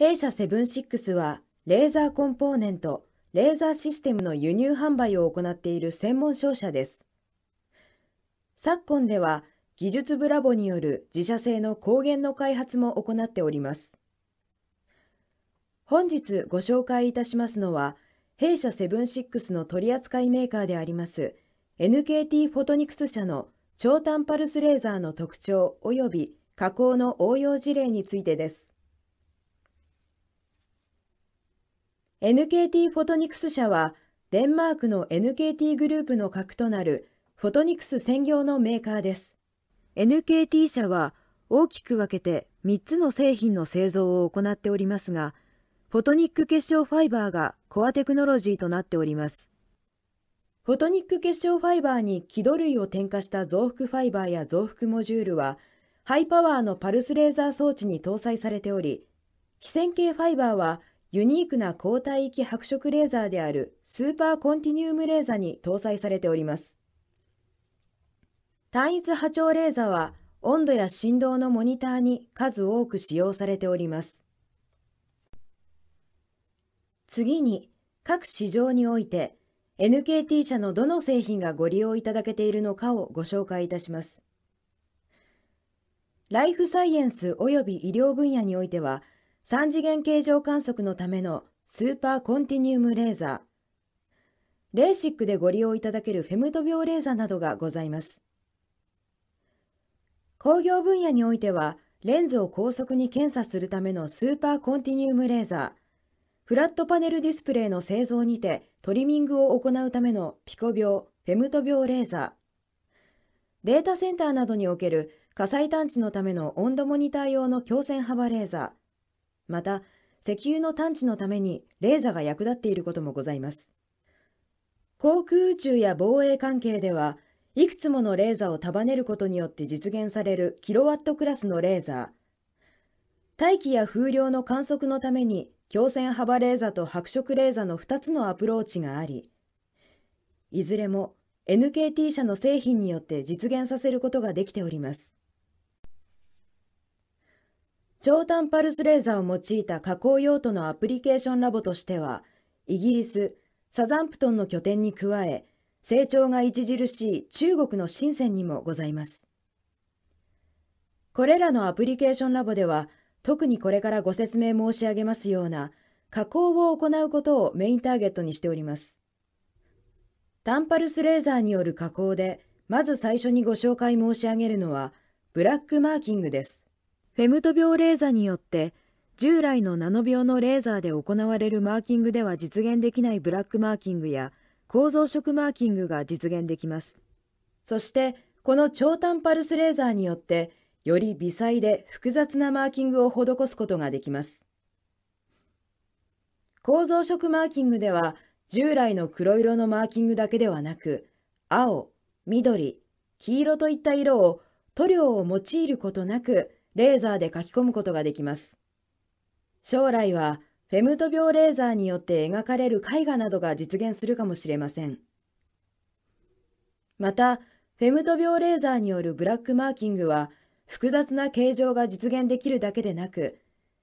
弊社76はレーザーコンポーネント、レーザーシステムの輸入販売を行っている専門商社です。昨今では技術ブラボによる自社製の光源の開発も行っております。本日ご紹介いたしますのは、弊社76の取扱メーカーであります NKT フォトニクス社の超短パルスレーザーの特徴及び加工の応用事例についてです。NKT フォトニクス社は、デンマークの NKT グループの核となるフォトニクス専業のメーカーです。NKT 社は大きく分けて3つの製品の製造を行っておりますが、フォトニック結晶ファイバーがコアテクノロジーとなっております。フォトニック結晶ファイバーに軌道類を添加した増幅ファイバーや増幅モジュールは、ハイパワーのパルスレーザー装置に搭載されており、非線形ファイバーはユニークな抗体域白色レーザーであるスーパーコンティニウムレーザーに搭載されております。単一波長レーザーは温度や振動のモニターに数多く使用されております。次に、各市場において NKT 社のどの製品がご利用いただけているのかをご紹介いたします。ライフサイエンス及び医療分野においては、3次元形状観測のためのスーパーコンティニウムレーザー、レーシックでご利用いただけるフェムト秒レーザーなどがございます。工業分野においては、レンズを高速に検査するためのスーパーコンティニウムレーザー、フラットパネルディスプレイの製造にてトリミングを行うためのピコ秒、フェムト秒レーザー、データセンターなどにおける火災探知のための温度モニター用の強線幅レーザー、また石油の探知のためにレーザが役立っていることもございます航空宇宙や防衛関係ではいくつものレーザーを束ねることによって実現されるキロワットクラスのレーザー大気や風量の観測のために強線幅レーザと白色レーザの2つのアプローチがありいずれも NKT 社の製品によって実現させることができております超短パルスレーザーを用いた加工用途のアプリケーションラボとしては、イギリス、サザンプトンの拠点に加え、成長が著しい中国の深センにもございます。これらのアプリケーションラボでは、特にこれからご説明申し上げますような、加工を行うことをメインターゲットにしております。タンパルスレーザーによる加工で、まず最初にご紹介申し上げるのは、ブラックマーキングです。フェムト病レーザーによって従来のナノ病のレーザーで行われるマーキングでは実現できないブラックマーキングや構造色マーキングが実現できますそしてこの超短パルスレーザーによってより微細で複雑なマーキングを施すことができます構造色マーキングでは従来の黒色のマーキングだけではなく青緑黄色といった色を塗料を用いることなくレーザーで書き込むことができます。将来はフェムト病レーザーによって描かれる絵画などが実現するかもしれません。また、フェムト病レーザーによるブラックマーキングは複雑な形状が実現できるだけでなく、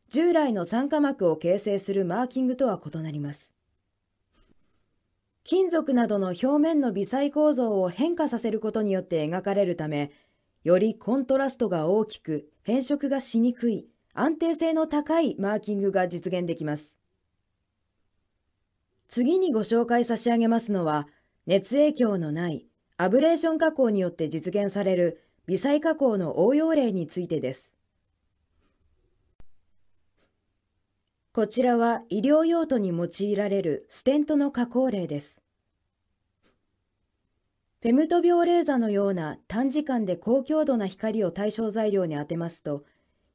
従来の酸化膜を形成するマーキングとは異なります。金属などの表面の微細構造を変化させることによって描かれるため、よりコントラストが大きく変色がしにくい安定性の高いマーキングが実現できます。次にご紹介差し上げますのは熱影響のないアブレーション加工によって実現される微細加工の応用例についてです。こちらは医療用途に用いられるステントの加工例です。フェムト秒レーザーのような短時間で高強度な光を対象材料に当てますと、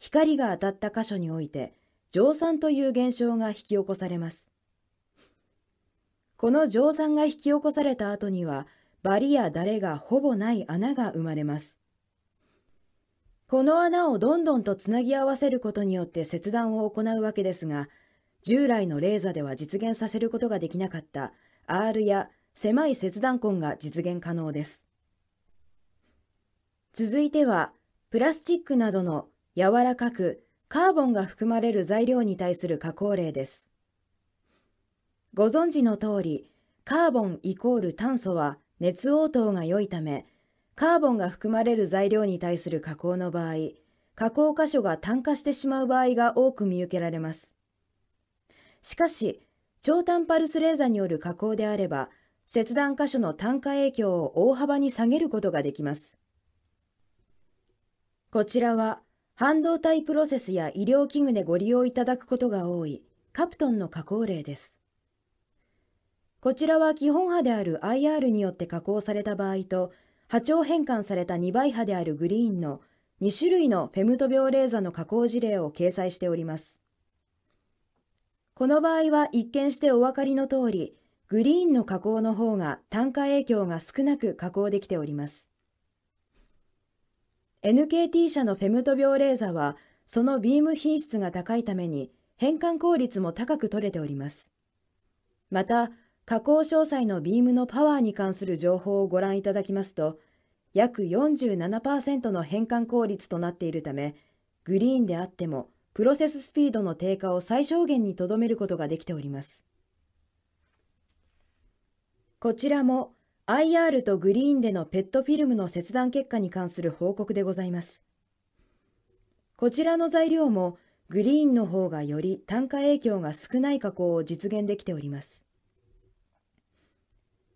光が当たった箇所において、蒸散という現象が引き起こされます。この蒸散が引き起こされた後には、バリや誰がほぼない穴が生まれます。この穴をどんどんとつなぎ合わせることによって切断を行うわけですが、従来のレーザーでは実現させることができなかった R や狭い切断痕が実現可能です。続いては、プラスチックなどの柔らかくカーボンが含まれる材料に対する加工例です。ご存知の通り、カーボンイコール炭素は熱応答が良いため、カーボンが含まれる材料に対する加工の場合、加工箇所が炭化してしまう場合が多く見受けられます。しかし、超短パルスレーザーによる加工であれば、切断箇所の単価影響を大幅に下げることができます。こちらは半導体プロセスや医療器具でご利用いただくことが多いカプトンの加工例です。こちらは基本波である IR によって加工された場合と波長変換された2倍波であるグリーンの2種類のフェムト秒レーザーの加工事例を掲載しております。この場合は一見してお分かりの通り、グリーンの加工の方が単価影響が少なく加工できております。NKT 社のフェムト秒レーザーは、そのビーム品質が高いために変換効率も高く取れております。また、加工詳細のビームのパワーに関する情報をご覧いただきますと、約47%の変換効率となっているため、グリーンであっても、プロセススピードの低下を最小限にとどめることができております。こちらも IR とグリーンでのペットフィルムの切断結果に関する報告でございます。こちらの材料もグリーンの方がより単価影響が少ない加工を実現できております。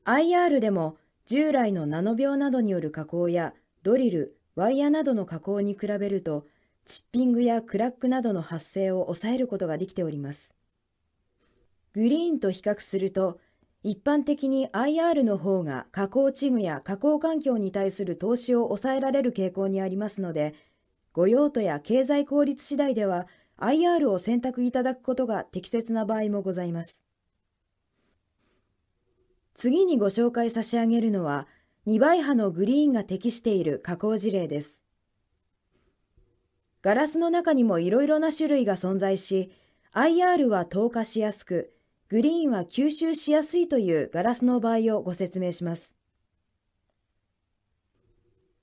IR でも従来のナノ病などによる加工やドリル、ワイヤなどの加工に比べるとチッピングやクラックなどの発生を抑えることができております。グリーンと比較すると一般的に IR の方が加工地具や加工環境に対する投資を抑えられる傾向にありますので、ご用途や経済効率次第では IR を選択いただくことが適切な場合もございます。次にご紹介差し上げるのは、2倍波のグリーンが適している加工事例です。ガラスの中にもいろいろな種類が存在し、IR は透過しやすく、グリーンは吸収しやすいというガラスの場合をご説明します。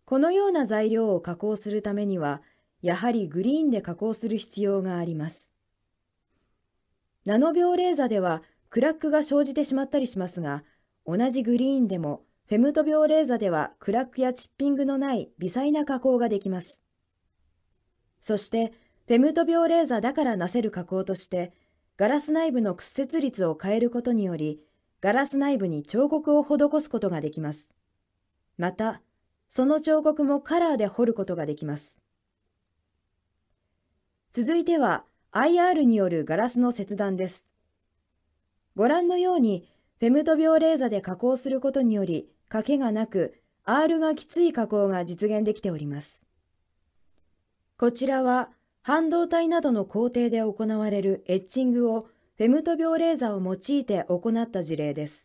このような材料を加工するためには、やはりグリーンで加工する必要があります。ナノ秒レーザーではクラックが生じてしまったりしますが、同じグリーンでもフェムト秒レーザーではクラックやチッピングのない微細な加工ができます。そして、フェムト秒レーザーだからなせる加工として、ガラス内部の屈折率を変えることにより、ガラス内部に彫刻を施すことができます。また、その彫刻もカラーで彫ることができます。続いては IR によるガラスの切断です。ご覧のように、フェムト病レーザで加工することにより、欠けがなく、R がきつい加工が実現できております。こちらは半導体などの工程で行われるエッチングをフェムト病レーザーを用いて行った事例です。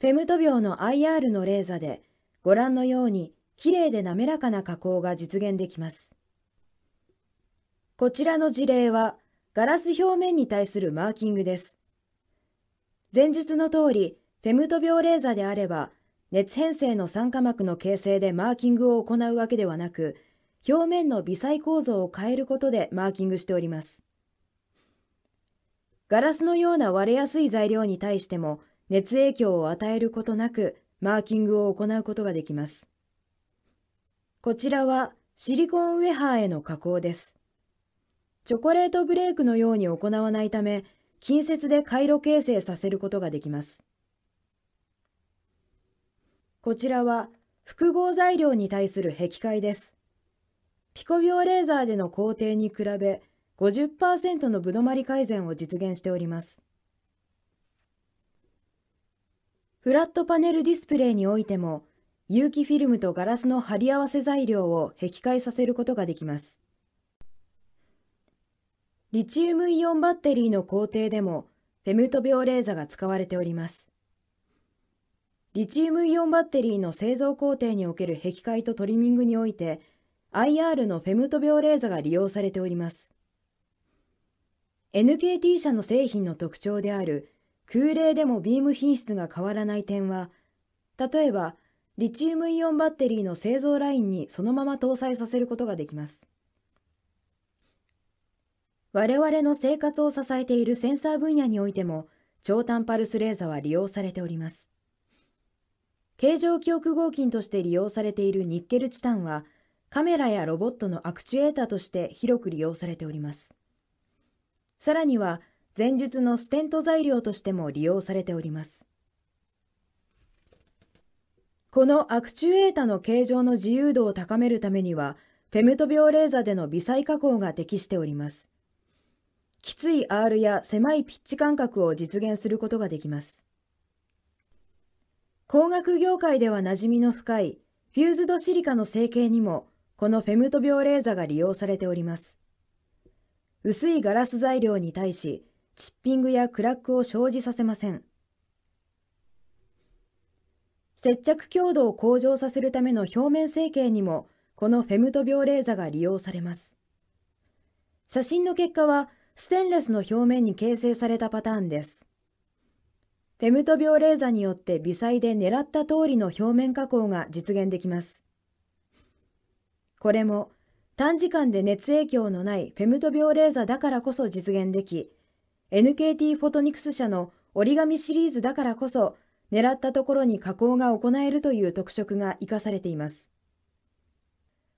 フェムト病の IR のレーザでご覧のように綺麗で滑らかな加工が実現できます。こちらの事例はガラス表面に対するマーキングです。前述の通り、フェムト病レーザであれば熱変性の酸化膜の形成でマーキングを行うわけではなく、表面の微細構造を変えることでマーキングしております。ガラスのような割れやすい材料に対しても熱影響を与えることなくマーキングを行うことができます。こちらはシリコンウェハーへの加工です。チョコレートブレークのように行わないため、近接で回路形成させることができます。こちらは複合材料に対する壁解です。ピコ秒レーザーでの工程に比べ50%のぶどまり改善を実現しておりますフラットパネルディスプレイにおいても有機フィルムとガラスの貼り合わせ材料を壁解させることができますリチウムイオンバッテリーの工程でもフェムト秒レーザーが使われておりますリチウムイオンバッテリーの製造工程における壁解とトリミングにおいて IR のフェムト病レーザが利用されております。NKT 社の製品の特徴である空冷でもビーム品質が変わらない点は、例えばリチウムイオンバッテリーの製造ラインにそのまま搭載させることができます。我々の生活を支えているセンサー分野においても、超短パルスレーザは利用されております。形状記憶合金として利用されているニッケルチタンは、カメラやロボットのアクチュエータとして広く利用されております。さらには、前述のステント材料としても利用されております。このアクチュエータの形状の自由度を高めるためには、フェムト病レーザーでの微細加工が適しております。きつい R や狭いピッチ間隔を実現することができます。工学業界では馴染みの深いフューズドシリカの成形にもこのフェムト病レーザーが利用されております。薄いガラス材料に対し、チッピングやクラックを生じさせません。接着強度を向上させるための表面成形にも、このフェムト病レーザーが利用されます。写真の結果は、ステンレスの表面に形成されたパターンです。フェムト病レーザーによって微細で狙った通りの表面加工が実現できます。これも短時間で熱影響のないフェムト秒レーザだからこそ実現でき、NKT フォトニクス社の折り紙シリーズだからこそ狙ったところに加工が行えるという特色が活かされています。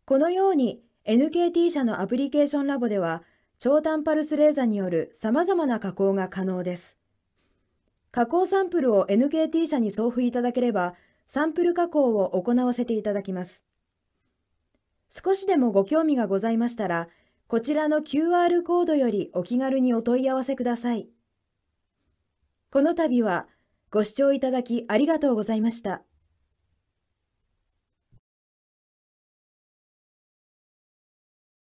このように NKT 社のアプリケーションラボでは超短パルスレーザによる様々な加工が可能です。加工サンプルを NKT 社に送付いただければサンプル加工を行わせていただきます。少しでもご興味がございましたら、こちらの QR コードよりお気軽にお問い合わせください。この度はご視聴いただきありがとうございました。